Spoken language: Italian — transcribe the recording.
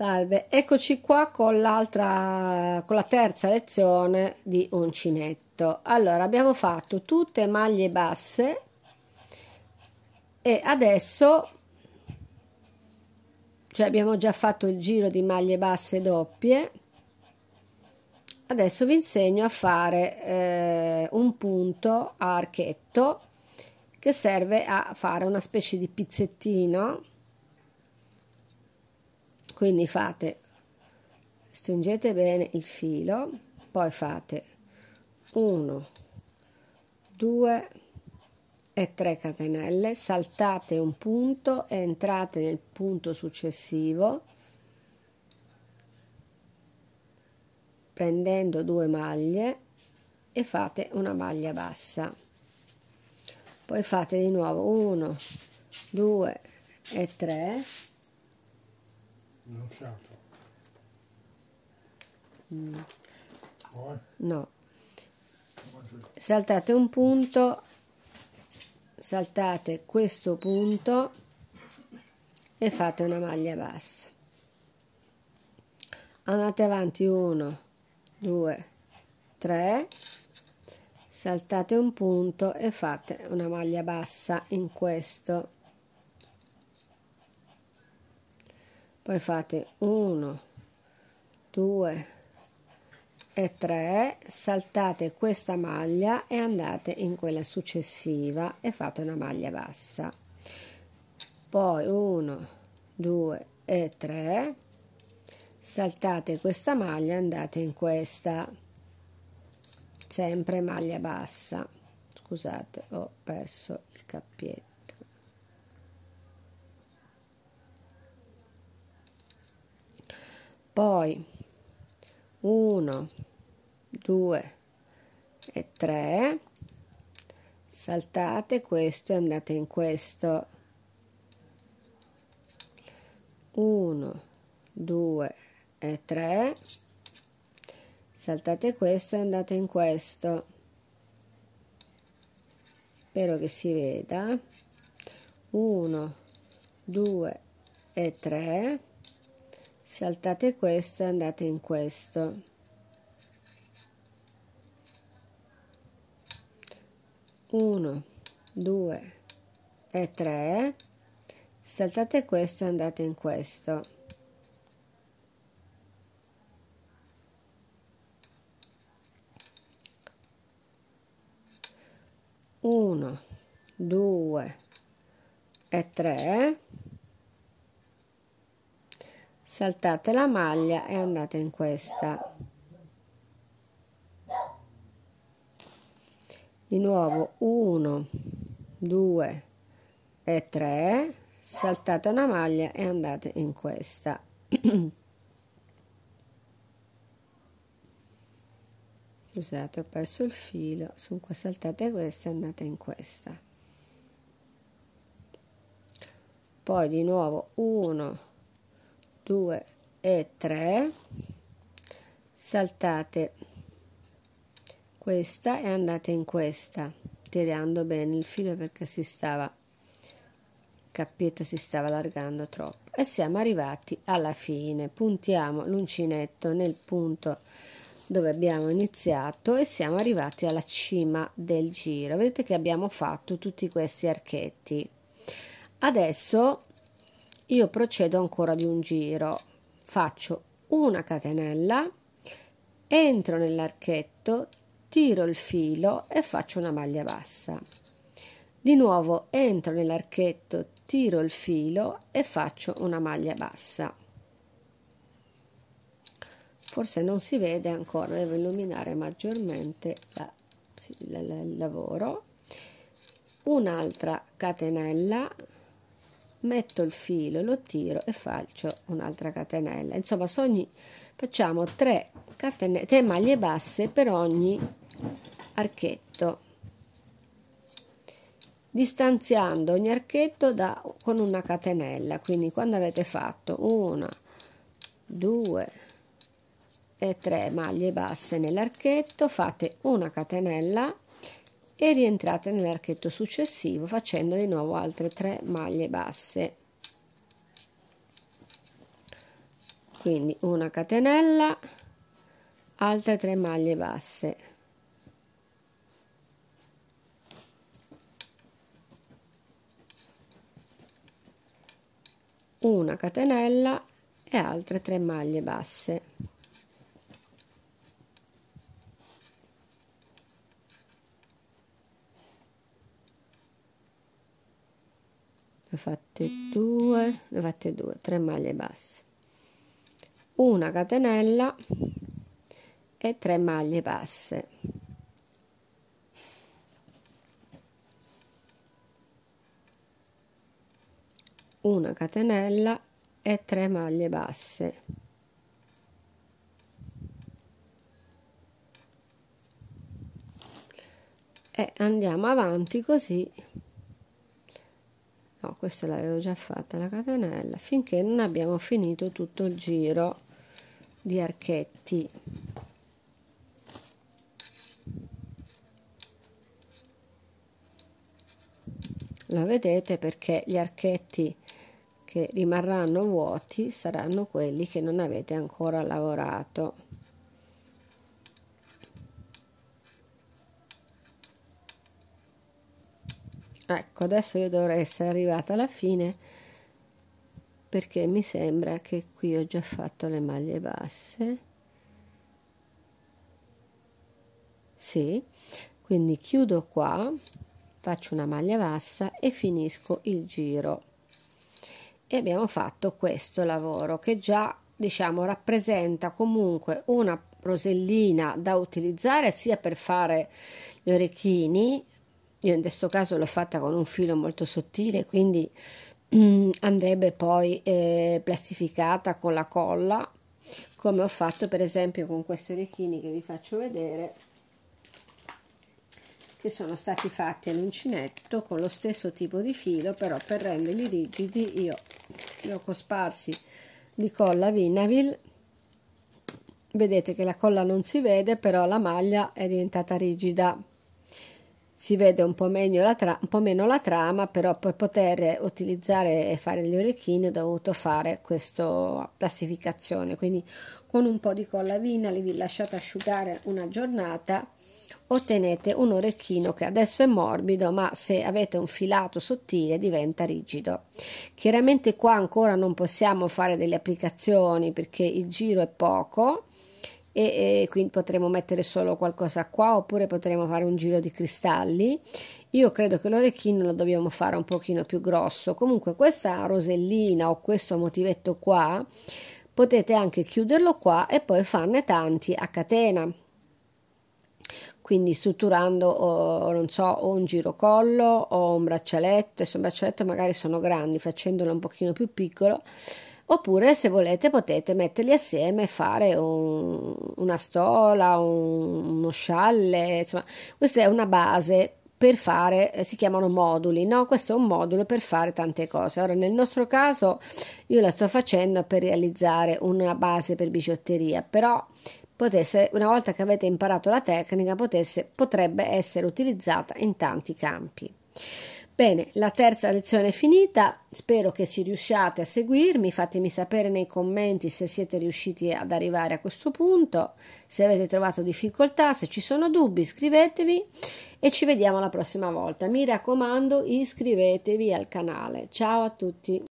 Salve, eccoci qua con l'altra, con la terza lezione di uncinetto. Allora, abbiamo fatto tutte maglie basse e adesso, cioè abbiamo già fatto il giro di maglie basse doppie, adesso vi insegno a fare eh, un punto a archetto che serve a fare una specie di pizzettino quindi fate stringete bene il filo poi fate 1 2 e 3 catenelle saltate un punto e entrate nel punto successivo prendendo due maglie e fate una maglia bassa poi fate di nuovo 1 2 e 3 non usato. Mm. No. Saltate un punto, saltate questo punto e fate una maglia bassa. Andate avanti 1, 2, 3, saltate un punto e fate una maglia bassa in questo poi fate 1 2 e 3 saltate questa maglia e andate in quella successiva e fate una maglia bassa poi 1 2 e 3 saltate questa maglia andate in questa sempre maglia bassa scusate ho perso il cappietto poi 1 2 e 3 saltate questo e andate in questo 1 2 e 3 saltate questo e andate in questo spero che si veda 1 2 e 3 saltate questo e andate in questo uno due e tre saltate questo e andate in questo uno due e tre saltate la maglia e andate in questa di nuovo 1 2 e 3 saltate una maglia e andate in questa scusate ho perso il filo dunque saltate questa e andate in questa poi di nuovo 1 2 e 3 saltate questa e andate in questa tirando bene il filo perché si stava cappietto si stava allargando troppo e siamo arrivati alla fine puntiamo l'uncinetto nel punto dove abbiamo iniziato e siamo arrivati alla cima del giro vedete che abbiamo fatto tutti questi archetti adesso io procedo ancora di un giro faccio una catenella entro nell'archetto tiro il filo e faccio una maglia bassa di nuovo entro nell'archetto tiro il filo e faccio una maglia bassa forse non si vede ancora devo illuminare maggiormente la, sì, la, la, il lavoro un'altra catenella metto il filo lo tiro e faccio un'altra catenella insomma su ogni facciamo 3 catenelle 3 maglie basse per ogni archetto distanziando ogni archetto da, con una catenella quindi quando avete fatto una due e tre maglie basse nell'archetto fate una catenella e rientrate nell'archetto successivo facendo di nuovo altre 3 maglie basse quindi una catenella altre 3 maglie basse una catenella e altre 3 maglie basse fatte due, ne ho fatte 2 3 maglie basse una catenella e tre maglie basse una catenella e tre maglie basse e andiamo avanti così no questa l'avevo già fatta la catenella finché non abbiamo finito tutto il giro di archetti lo vedete perché gli archetti che rimarranno vuoti saranno quelli che non avete ancora lavorato ecco adesso io dovrei essere arrivata alla fine perché mi sembra che qui ho già fatto le maglie basse sì quindi chiudo qua faccio una maglia bassa e finisco il giro e abbiamo fatto questo lavoro che già diciamo rappresenta comunque una rosellina da utilizzare sia per fare gli orecchini io in questo caso l'ho fatta con un filo molto sottile quindi mm, andrebbe poi eh, plastificata con la colla come ho fatto per esempio con questi orecchini che vi faccio vedere che sono stati fatti all'uncinetto con lo stesso tipo di filo però per renderli rigidi io li ho cosparsi di colla Vinavil vedete che la colla non si vede però la maglia è diventata rigida si vede un po, meglio la, tra- un po, meno la trama, però per poter utilizzare e fare gli orecchini ho dovuto fare questa plastificazione, quindi con un po' di colla vina li vi lasciate asciugare una giornata, ottenete un orecchino che adesso è morbido, ma se avete un filato sottile diventa rigido. Chiaramente qua ancora non possiamo fare delle applicazioni perché il giro è poco, e, e quindi potremo mettere solo qualcosa qua oppure potremo fare un giro di cristalli io credo che l'orecchino lo dobbiamo fare un pochino più grosso comunque questa rosellina o questo motivetto qua potete anche chiuderlo qua e poi farne tanti a catena quindi strutturando o, non so o un girocollo o un braccialetto adesso un braccialetto magari sono grandi facendolo un pochino più piccolo oppure se volete potete metterli assieme e fare un, una stola, un, uno scialle, insomma questa è una base per fare, eh, si chiamano moduli, no? Questo è un modulo per fare tante cose. Ora, nel nostro caso, io la sto facendo per realizzare una base per bigiotteria, però potesse, una volta che avete imparato la tecnica, potesse, potrebbe essere utilizzata in tanti campi. Bene, la terza lezione è finita, spero che ci riusciate a seguirmi, fatemi sapere nei commenti se siete riusciti ad arrivare a questo punto, se avete trovato difficoltà, se ci sono dubbi iscrivetevi e ci vediamo la prossima volta. Mi raccomando iscrivetevi al canale, ciao a tutti!